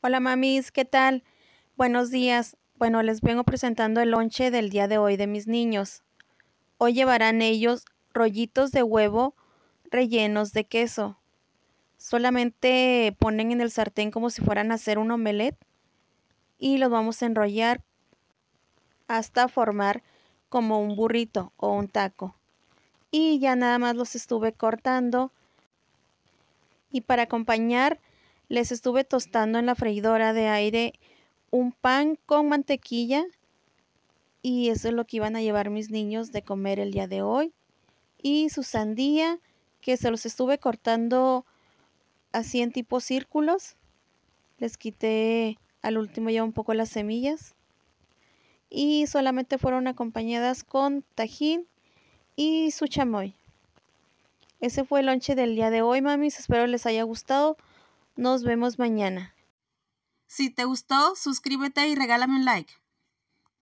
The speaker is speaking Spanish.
Hola mamis, ¿qué tal? Buenos días. Bueno, les vengo presentando el lonche del día de hoy de mis niños. Hoy llevarán ellos rollitos de huevo rellenos de queso. Solamente ponen en el sartén como si fueran a hacer un omelet y los vamos a enrollar hasta formar como un burrito o un taco. Y ya nada más los estuve cortando. Y para acompañar les estuve tostando en la freidora de aire un pan con mantequilla y eso es lo que iban a llevar mis niños de comer el día de hoy. Y su sandía, que se los estuve cortando así en tipo círculos. Les quité al último ya un poco las semillas. Y solamente fueron acompañadas con tajín y su chamoy. Ese fue el lonche del día de hoy, mamis. Espero les haya gustado. Nos vemos mañana. Si te gustó, suscríbete y regálame un like.